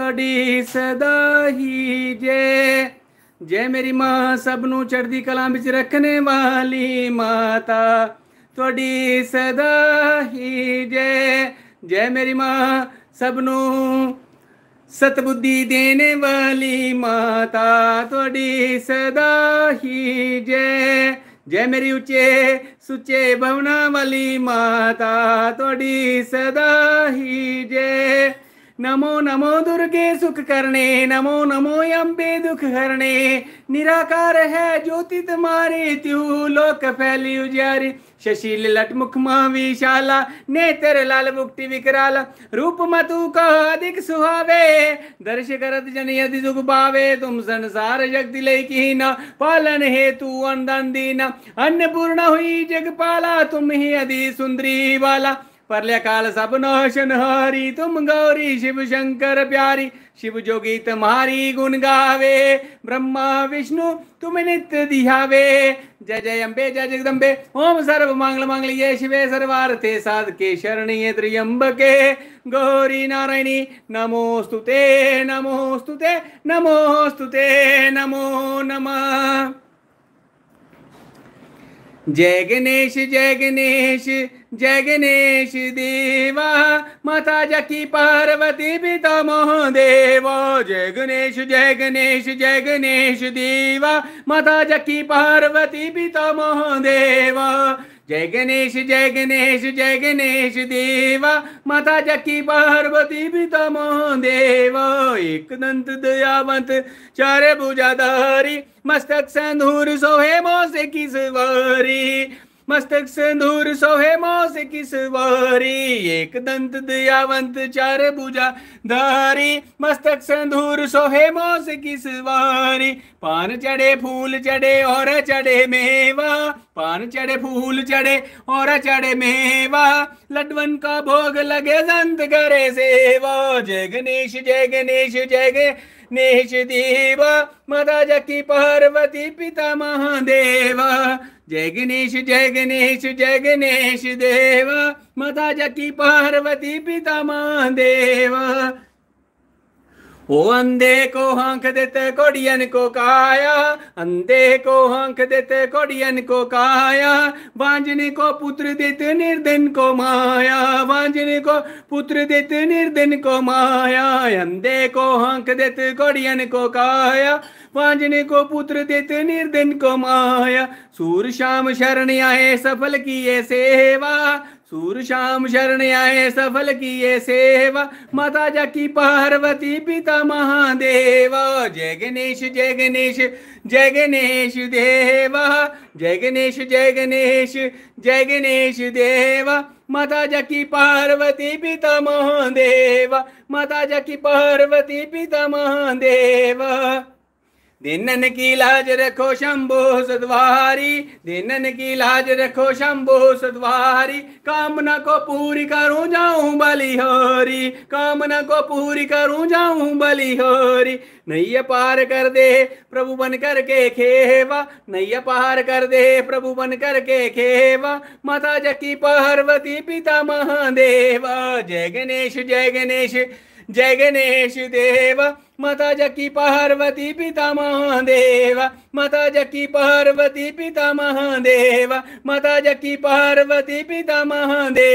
ਸਾਡੀ ਸਦਾ ਹੀ ਜੇ ਜੇ ਮੇਰੀ ਮਾਂ ਸਭ ਨੂੰ ਚੜ੍ਹਦੀ ਕਲਾ ਵਿੱਚ ਰੱਖਣੇ ਵਾਲੀ ਮਾਤਾ ਤੁਹਾਡੀ ਸਦਾ ਹੀ ਜੇ ਜੇ ਮੇਰੀ ਮਾਂ ਸਭ ਨੂੰ ਸਤਬੁੱਧੀ ਦੇਣੇ ਵਾਲੀ ਮਾਤਾ ਤੁਹਾਡੀ ਸਦਾ ਹੀ ਜੇ ਜੇ ਮੇਰੀ ਉੱਚੇ ਸੁੱਚੇ ਭਵਨਾ ਵਾਲੀ ਮਾਤਾ ਤੁਹਾਡੀ ਸਦਾ ਹੀ ਜੇ नमो नमो दुर्गे सुख करने नमो नमो अम्बे दुख हरणे निराकार है ज्योति तुम्हारे त्यू लोक फैली उजारी शशील लट मुख नेत्र लाल मुक्ति विकराल रूप मतु का अधिक सुहावे दर्श करत जन यदि सुख पावे तुम संसार की न पालन हेतु अन्न दीना अन्नपूर्ण हुई जग पाला तुम ही अधि सुंदरी वाला परल्यकाल काल सब नौशन हरी तुम गौरी शिव शंकर प्यारी शिव जोगी तुम्हारी गुण गावे ब्रह्मा विष्णु तुम नित्य दिहावे जय जय अम्बे जय जगदम्बे ओम सर्व मांगल ये शिवे सर्वार्थे साध के शरणीय त्रियम्बके गौरी नारायणी नमोस्तुते नमोस्तुते नमोस्तुते नमो नमः जय गणेश जय गणेश जगनेश देवा माता जकी पार्वती पिता गणेश देवा गणेश जय गणेश देवा माता जकी पार्वती पिता महादेव देवा जय गणेश जय गणेश जय गणेश देवा माता जकी पार्वती पिता मोह देवा एक दंत दयावंत चार भुजाधारी मस्तक सिंधूर सोहे मोसे की सवारी मस्तक सिंदूर सोहे मो से किस एक दंत दयावंत चार भुजा धारी मस्तक सिंदूर सोहे मो से किस पान चढ़े फूल चढ़े और चढ़े मेवा पान चढ़े फूल चढ़े और चढ़े मेवा लडवन का भोग लगे संत करे सेवा जय गणेश जय गणेश जय गणेश देवा माता जकी पार्वती पिता महादेवा जय गणेश जय गणेश जय गणेश देव माता जकी पार्वती पिता मां देवा वो अंधे को हंक देते कोडियन को काया अंधे को आंख देते कोडियन को काया वांझने को पुत्र देते निर्धन को माया बांजनी को पुत्र देते निर्धन को माया अंधे को आंख देते कोडियन को काया बांजनी को पुत्र देते निर्धन को माया सूर शाम शरण आए सफल किए सेवा सूर शाम शरण आए सफल ये सेवा माता जकी पार्वती पिता महादेवा जय गणेश जय गणेश जय गणेश देवा जय गणेश जय गणेश जय गणेश देवा माता जा पार्वती पिता महादेवा माता जकी पार्वती पिता महादेवा दिनन की लाज रखो शंभो सद्वारी दिनन की लाज रखो शंभो सद्वारी कामना को पूरी करूं जाऊं बलिहोरी कामना को पूरी करूं जाऊं बलिहोरी नैया पार कर दे प्रभु बन करके खेवा नैया पार कर दे प्रभु बन करके खेवा माता जकी पार्वती पिता महादेवा जय गणेश जय गणेश जय गणेश देव माता जकी पार्वती पिता महादेव माता जकी पार्वती पिता महादेव माता जकी पार्वती पिता महादेव